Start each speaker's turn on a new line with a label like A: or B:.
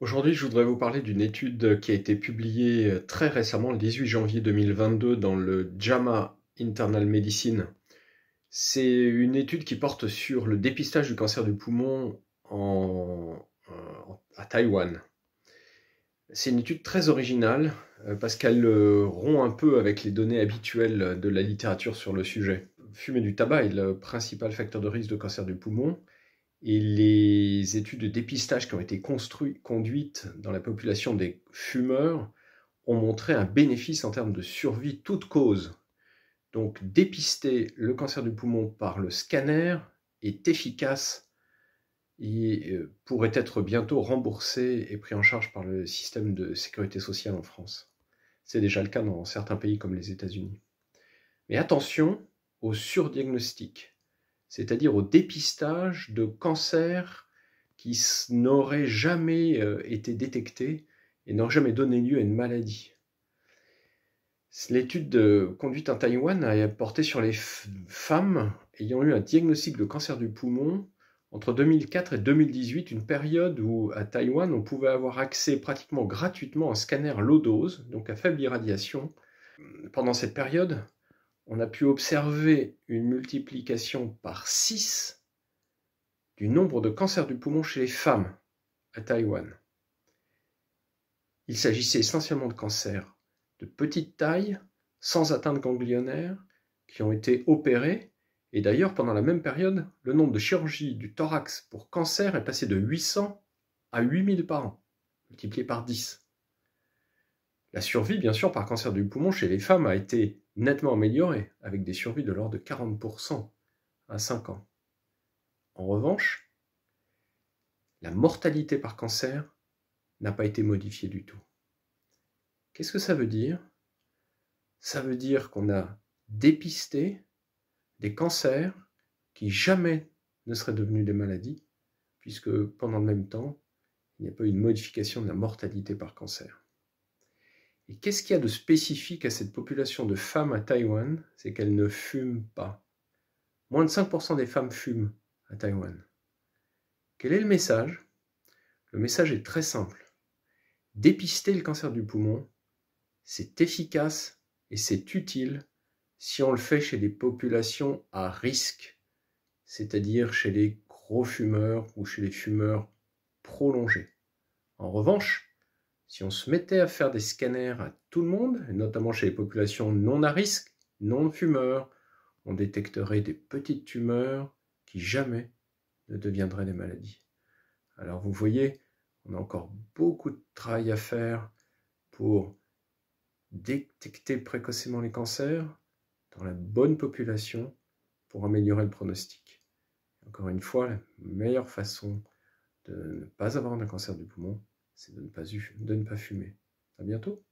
A: Aujourd'hui, je voudrais vous parler d'une étude qui a été publiée euh, très récemment, le 18 janvier 2022, dans le JAMA Internal Medicine. C'est une étude qui porte sur le dépistage du cancer du poumon en, euh, à Taïwan. C'est une étude très originale euh, parce qu'elle rompt un peu avec les données habituelles de la littérature sur le sujet. Fumer du tabac est le principal facteur de risque de cancer du poumon. Et les études de dépistage qui ont été conduites dans la population des fumeurs ont montré un bénéfice en termes de survie toute cause. Donc dépister le cancer du poumon par le scanner est efficace et euh, pourrait être bientôt remboursé et pris en charge par le système de sécurité sociale en France. C'est déjà le cas dans certains pays comme les États-Unis. Mais attention au surdiagnostic c'est-à-dire au dépistage de cancers qui n'auraient jamais euh, été détectés et n'auraient jamais donné lieu à une maladie. L'étude conduite en Taïwan a porté sur les femmes ayant eu un diagnostic de cancer du poumon entre 2004 et 2018, une période où à Taïwan on pouvait avoir accès pratiquement gratuitement à un scanner low dose, donc à faible irradiation. Pendant cette période, on a pu observer une multiplication par 6 du nombre de cancers du poumon chez les femmes à Taïwan. Il s'agissait essentiellement de cancers de petite taille, sans atteinte ganglionnaire, qui ont été opérés. Et d'ailleurs, pendant la même période, le nombre de chirurgies du thorax pour cancer est passé de 800 à 8000 par an, multiplié par 10. La survie, bien sûr, par cancer du poumon chez les femmes a été nettement amélioré avec des survies de l'ordre de 40% à 5 ans. En revanche, la mortalité par cancer n'a pas été modifiée du tout. Qu'est-ce que ça veut dire Ça veut dire qu'on a dépisté des cancers qui jamais ne seraient devenus des maladies, puisque pendant le même temps, il n'y a pas eu de modification de la mortalité par cancer. Et qu'est-ce qu'il y a de spécifique à cette population de femmes à Taïwan C'est qu'elles ne fument pas. Moins de 5% des femmes fument à Taïwan. Quel est le message Le message est très simple. Dépister le cancer du poumon, c'est efficace et c'est utile si on le fait chez des populations à risque, c'est-à-dire chez les gros fumeurs ou chez les fumeurs prolongés. En revanche, si on se mettait à faire des scanners à tout le monde, notamment chez les populations non à risque, non fumeurs, on détecterait des petites tumeurs qui jamais ne deviendraient des maladies. Alors vous voyez, on a encore beaucoup de travail à faire pour détecter précocement les cancers dans la bonne population pour améliorer le pronostic. Encore une fois, la meilleure façon de ne pas avoir un cancer du poumon, c'est de, ne pas fumer. À bientôt.